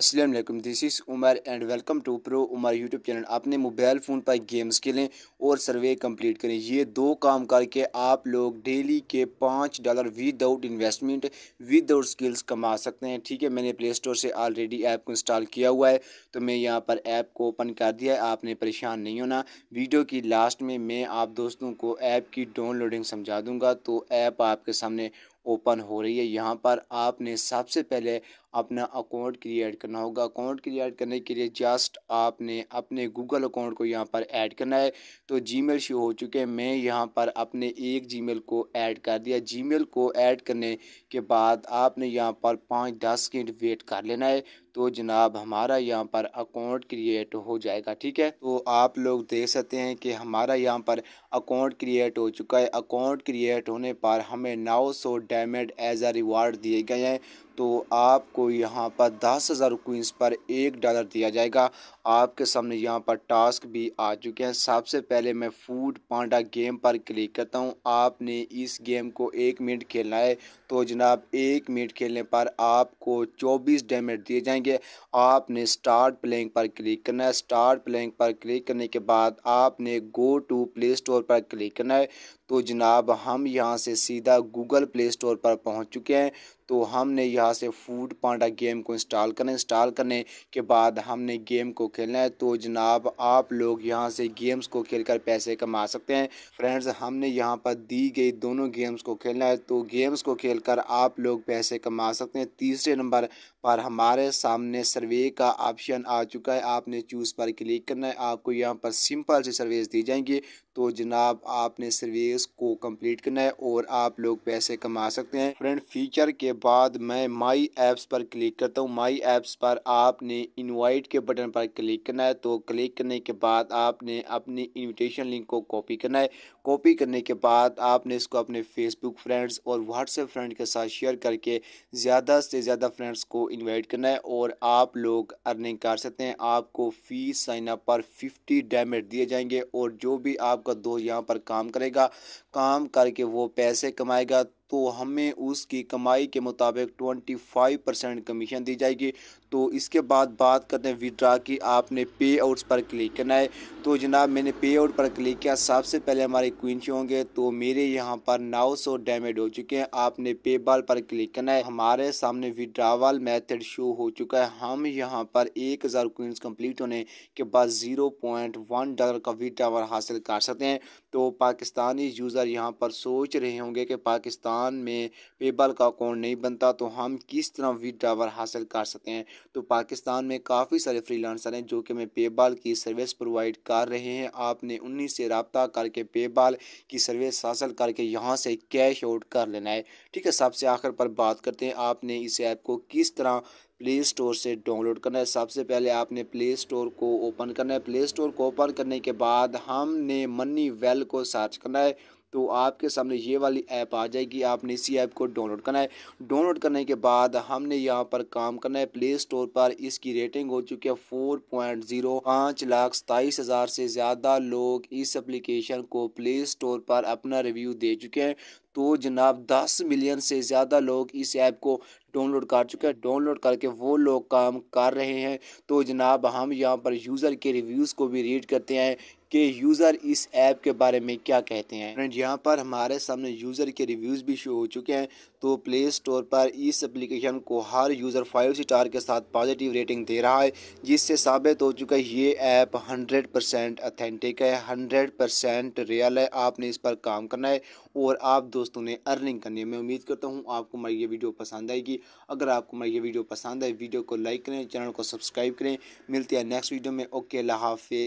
Aslam this is Umar and welcome to pro Umar YouTube channel अपने mobile phone पर games खेलें और सर्वे कंप्लीट करें ये दो काम करके आप लोग डेली के पाँच dollar without investment without skills कमा सकते हैं ठीक है मैंने प्ले स्टोर से ऑलरेडी ऐप को इंस्टॉल किया हुआ है तो मैं यहाँ पर ऐप को ओपन कर दिया है आपने परेशान नहीं होना वीडियो की लास्ट में मैं आप दोस्तों को ऐप की डाउनलोडिंग समझा दूँगा तो ऐप आपके सामने ओपन हो रही है यहाँ पर आपने सबसे पहले अपना अकाउंट क्रिएट करना होगा अकाउंट क्रिएट करने के लिए जस्ट आपने अपने गूगल अकाउंट को यहाँ पर ऐड करना है तो जीमेल शो हो चुके हैं मैं यहाँ पर अपने एक जीमेल को ऐड कर दिया जीमेल को ऐड करने के बाद आपने यहाँ पर पाँच दस मिनट वेट कर लेना है तो जनाब हमारा यहाँ पर अकाउंट क्रिएट हो जाएगा ठीक है तो आप लोग देख सकते हैं कि हमारा यहाँ पर अकाउंट क्रिएट हो चुका है अकाउंट क्रिएट होने पर हमें नौ सौ डायमंड एज अ रिवार्ड दिए गए हैं तो आपको यहाँ पर दस हज़ार क्विंस पर एक डॉलर दिया जाएगा आपके सामने यहाँ पर टास्क भी आ चुके हैं सबसे पहले मैं फूड पांडा गेम पर क्लिक करता हूँ आपने इस गेम को एक मिनट खेलना है तो जनाब एक मिनट खेलने पर आपको चौबीस डैमेज दिए जाएंगे आपने स्टार्ट प्लेइंग पर क्लिक करना है स्टार्ट प्लेइंग पर क्लिक करने के बाद आपने गो टू प्ले स्टोर पर क्लिक करना है तो जनाब हम यहाँ से सीधा गूगल प्ले स्टोर पर पहुँच चुके हैं तो हमने यहाँ से फूड पांडा गेम को इंस्टॉल करना इंस्टॉल करने के बाद हमने गेम को खेलना है तो जनाब आप लोग यहाँ से गेम्स को खेलकर पैसे कमा सकते हैं फ्रेंड्स हमने यहाँ पर दी गई दोनों गेम्स को खेलना है तो गेम्स को खेलकर आप लोग पैसे कमा सकते हैं तीसरे नंबर पर हमारे सामने सर्वे का ऑप्शन आ चुका है आपने चूज़ पर क्लिक करना है आपको यहाँ पर सिंपल से सर्वेस दी जाएंगी तो जनाब आपने सर्वेस को कंप्लीट करना है और आप लोग पैसे कमा सकते हैं फ्रेंड फीचर के बाद मैं माई ऐप्स पर क्लिक करता हूँ माई ऐप्स पर आपने इनवाइट के बटन पर क्लिक करना है तो क्लिक करने के बाद आपने अपनी इन्विटेशन लिंक को कॉपी करना है कॉपी करने के बाद आपने इसको अपने फेसबुक फ्रेंड्स और व्हाट्सएप फ्रेंड के साथ शेयर करके ज़्यादा से ज़्यादा फ्रेंड्स को इनवाइट करना है और आप लोग अर्निंग कर सकते हैं आपको फीस साइन अप पर फिफ्टी डेमेट दिए जाएंगे और जो भी आपका दोस्त यहाँ पर काम करेगा काम करके वो पैसे कमाएगा तो हमें उसकी कमाई के मुताबिक ट्वेंटी फाइव परसेंट कमीशन दी जाएगी तो इसके बाद बात करते हैं विड्रा की आपने पे आउट्स पर क्लिक करना है तो जनाब मैंने पे आउट पर क्लिक किया सबसे पहले हमारे क्विंच होंगे तो मेरे यहाँ पर नौ सौ डैमेज हो चुके हैं आपने पे बाल पर क्लिक करना है हमारे सामने विड्रावल मैथड शो हो चुका है हम यहाँ पर एक हज़ार क्विंस कम्प्लीट होने के बाद ज़ीरो पॉइंट वन डॉलर का विड्रावल हासिल कर सकते हैं तो पाकिस्तानी यूज़र यहाँ पर सोच रहे होंगे कि पाकिस्तान पाकिस्तान में पेपाल का अकाउंट नहीं बनता तो हम किस तरह वीड्रावर हासिल कर सकते हैं तो पाकिस्तान में काफ़ी सारे फ्रीलांसर हैं जो कि हमें पेपाल की सर्विस प्रोवाइड कर रहे हैं आपने उन्हीं से रबता करके पेपाल की सर्विस हासिल करके यहाँ से कैश आउट कर लेना है ठीक है सबसे आखिर पर बात करते हैं आपने इस ऐप को किस तरह प्ले स्टोर से डाउनलोड करना है सबसे पहले आपने प्ले स्टोर को ओपन करना है प्ले स्टोर को ओपन करने के बाद हमने मनी वेल को सर्च करना है तो आपके सामने ये वाली ऐप आ जाएगी आपने इसी ऐप को डाउनलोड करना है डाउनलोड करने के बाद हमने यहाँ पर काम करना है प्ले स्टोर पर इसकी रेटिंग हो चुकी है फोर पॉइंट जीरो पाँच लाख सताईस हज़ार से ज़्यादा लोग इस एप्लीकेशन को प्ले स्टोर पर अपना रिव्यू दे चुके हैं तो जनाब 10 मिलियन से ज़्यादा लोग इस ऐप को डाउनलोड कर चुके हैं डाउनलोड करके वो लोग काम कर रहे हैं तो जनाब हम यहाँ पर यूज़र के रिव्यूज़ को भी रीड करते हैं कि यूज़र इस ऐप के बारे में क्या कहते हैं फ्रेंड यहाँ पर हमारे सामने यूज़र के रिव्यूज़ भी शो हो चुके हैं तो प्ले स्टोर पर इस एप्लीकेशन को हर यूज़र फाइव स्टार के साथ पॉजिटिव रेटिंग दे रहा है जिससे साबित हो चुका है ये ऐप हंड्रेड परसेंट अथेंटिक है हंड्रेड परसेंट रियल है आपने इस पर काम करना है और आप दोस्तों ने अर्निंग करनी है मैं उम्मीद करता हूँ आपको हमारी ये वीडियो पसंद आएगी अगर आपको हमारी ये वीडियो पसंद आए वीडियो को लाइक करें चैनल को सब्सक्राइब करें मिलते हैं नेक्स्ट वीडियो में ओके अल्लाह हाफि